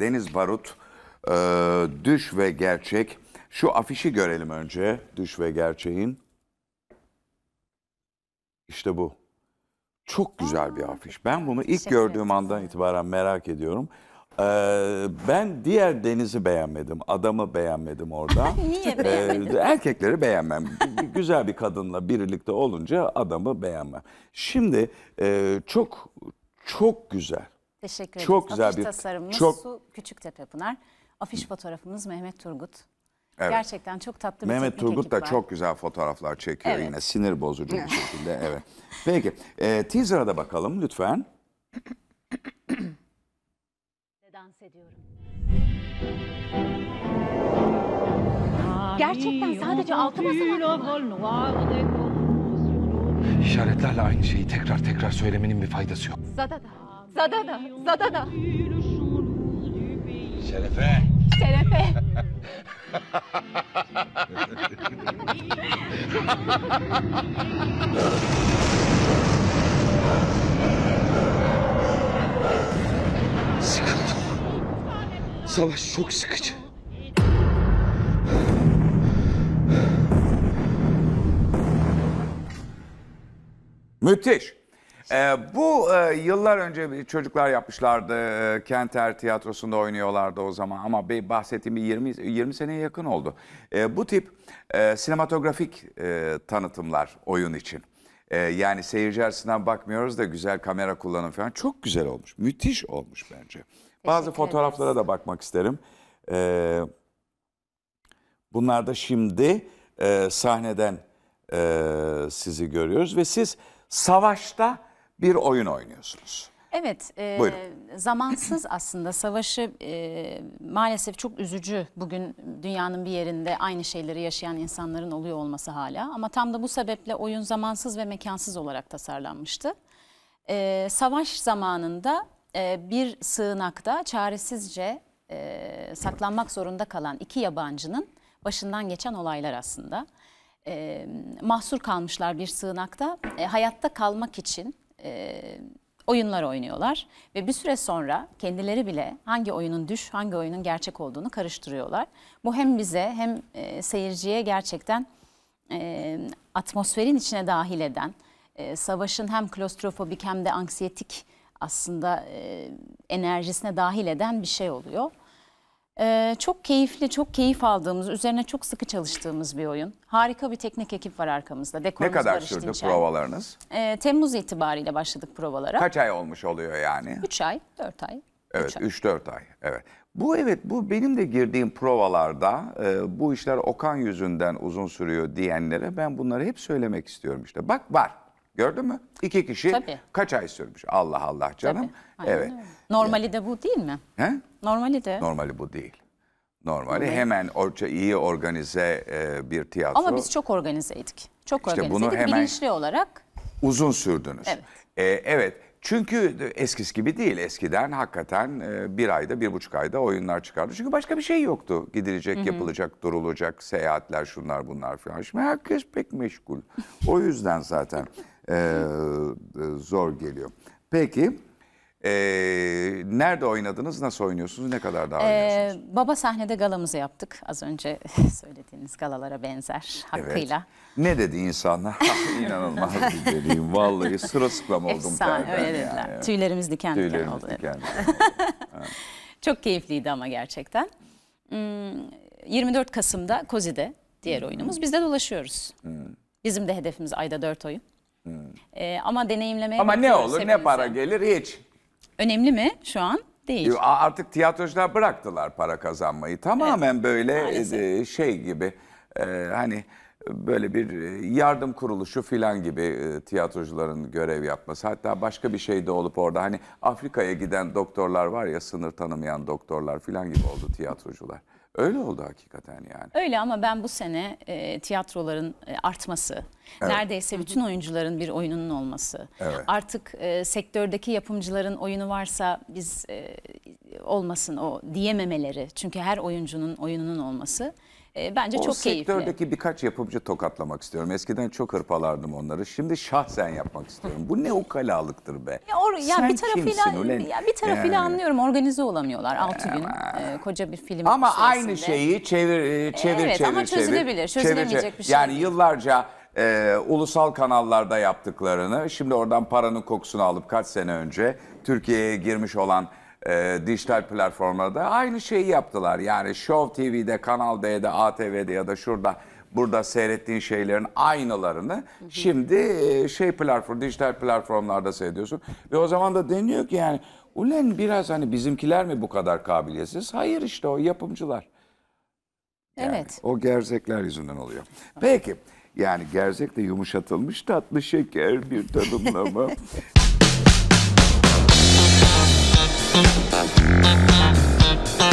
Deniz Barut, e, Düş ve Gerçek. Şu afişi görelim önce, Düş ve Gerçek'in. İşte bu. Çok güzel bir afiş. Ben bunu ilk Teşekkür gördüğüm ederim. andan itibaren merak ediyorum. Ee, ben diğer Deniz'i beğenmedim. Adamı beğenmedim orada. Niye e, beğenmedin? Ee, erkekleri beğenmem. güzel bir kadınla birlikte olunca adamı beğenmem. Şimdi e, çok çok güzel. Teşekkür ederiz. Çok güzel bir tasarımımız çok... Su Küçüktepe Pınar. Afiş fotoğrafımız Mehmet Turgut. Evet. Gerçekten çok tatlı bir Mehmet Turgut da var. çok güzel fotoğraflar çekiyor evet. yine sinir bozucu bir şekilde. Evet. Peki e, teaser'a da bakalım lütfen. Dans ediyorum. Gerçekten sadece altı basamak İşaretlerle aynı şeyi tekrar tekrar söylemenin bir faydası yok. Zadada. Zadana, Zadana. Şerefe. Şerefe. Sıkıldım. Savaş çok sıkıcı. Müthiş. Ee, bu e, yıllar önce çocuklar yapmışlardı. E, Kenter Tiyatrosu'nda oynuyorlardı o zaman ama bir bahsettiğim bir 20 20 seneye yakın oldu. E, bu tip e, sinematografik e, tanıtımlar oyun için. E, yani seyirci açısından bakmıyoruz da güzel kamera kullanım falan çok güzel olmuş. Müthiş olmuş bence. Bazı fotoğraflara da bakmak isterim. E, bunlar da şimdi e, sahneden e, sizi görüyoruz ve siz savaşta bir oyun oynuyorsunuz. Evet, e, zamansız aslında savaşı e, maalesef çok üzücü bugün dünyanın bir yerinde aynı şeyleri yaşayan insanların oluyor olması hala. Ama tam da bu sebeple oyun zamansız ve mekansız olarak tasarlanmıştı. E, savaş zamanında e, bir sığınakta çaresizce e, saklanmak zorunda kalan iki yabancının başından geçen olaylar aslında. E, mahsur kalmışlar bir sığınakta. E, hayatta kalmak için e, oyunlar oynuyorlar ve bir süre sonra kendileri bile hangi oyunun düş, hangi oyunun gerçek olduğunu karıştırıyorlar. Bu hem bize hem e, seyirciye gerçekten e, atmosferin içine dahil eden, e, savaşın hem klostrofobik hem de anksiyetik aslında e, enerjisine dahil eden bir şey oluyor. Ee, çok keyifli, çok keyif aldığımız, üzerine çok sıkı çalıştığımız bir oyun. Harika bir teknik ekip var arkamızda. Dekorumuz ne kadar sürdü Dinçer. provalarınız? Ee, Temmuz itibariyle başladık provalara. Kaç ay olmuş oluyor yani? 3 ay, 4 ay. Evet, 3-4 ay. Evet. Bu evet bu benim de girdiğim provalarda e, bu işler Okan yüzünden uzun sürüyor diyenlere ben bunları hep söylemek istiyorum işte. Bak var. Gördün mü? İki kişi Tabii. kaç ay sürmüş? Allah Allah canım. Tabii, evet. Öyle. Normali de bu değil mi? He? Normali de. Normali bu değil. Normali Normali. hemen orça iyi organize e, bir tiyatro. Ama biz çok organizeydik. Çok İşte bunu hemen- bilinçli olarak. Uzun sürdünüz. Evet. E, evet. Çünkü eskisi gibi değil. Eskiden hakikaten e, bir ayda, bir buçuk ayda oyunlar çıkardı. Çünkü başka bir şey yoktu. Gidilecek, yapılacak, durulacak, seyahatler, şunlar bunlar falan. Şimdi herkes pek meşgul. O yüzden zaten e, e zor geliyor. Peki, ee, nerede oynadınız, nasıl oynuyorsunuz, ne kadar daha ee, oynuyorsunuz? baba sahnede galamızı yaptık. Az önce söylediğiniz galalara benzer hakkıyla. Evet. Ne dedi insanlar? Ah, inanılmaz bir dediğim. Vallahi sıra sırılsıklam oldum. Efsane öyle dediler. Yani. Tüylerimiz diken diken oldu. Diken oldu. Çok keyifliydi ama gerçekten. 24 hmm, Kasım'da Kozi'de diğer hmm. oyunumuz. Biz de dolaşıyoruz. Hmm. Bizim de hedefimiz ayda 4 oyun. Hmm. Ee, ama deneyimlemeye... Ama ne olur ne para gelir hiç. Önemli mi şu an? Değil. Artık tiyatrocular bıraktılar para kazanmayı. Tamamen evet. böyle Maalesef. E, şey gibi e, hani böyle bir yardım kuruluşu filan gibi e, tiyatrocuların görev yapması. Hatta başka bir şey de olup orada hani Afrika'ya giden doktorlar var ya sınır tanımayan doktorlar filan gibi oldu tiyatrocular. Öyle oldu hakikaten yani. Öyle ama ben bu sene e, tiyatroların e, artması, evet. neredeyse bütün oyuncuların bir oyununun olması, evet. artık e, sektördeki yapımcıların oyunu varsa biz e, olmasın o diyememeleri çünkü her oyuncunun oyununun olması e, bence o çok keyifli. O sektördeki birkaç yapımcı tokatlamak istiyorum. Eskiden çok hırpalardım onları. Şimdi şahsen yapmak istiyorum. Bu ne ukalalıktır be. Ya or, ya Sen bir tarafıyla kimsin ulan? Ya bir tarafıyla yani. anlıyorum. Organize olamıyorlar Altı gün e, koca bir film Ama içerisinde. aynı şeyi çevir çevir evet, çevir. Evet ama çözülebilir. Çevir, çözülemeyecek bir şey. Yani yıllarca ee, ulusal kanallarda yaptıklarını şimdi oradan paranın kokusunu alıp kaç sene önce Türkiye'ye girmiş olan e, dijital platformlarda aynı şeyi yaptılar. Yani Show TV'de, Kanal D'de, ATV'de ya da şurada burada seyrettiğin şeylerin aynalarını şimdi e, şey platform, dijital platformlarda seyrediyorsun. Ve o zaman da deniyor ki yani ulen biraz hani bizimkiler mi bu kadar kabiliyetsiz? Hayır işte o yapımcılar. Yani evet. O gerzekler yüzünden oluyor. Peki yani gerzek de yumuşatılmış tatlı şeker bir tanımlama. Thank you.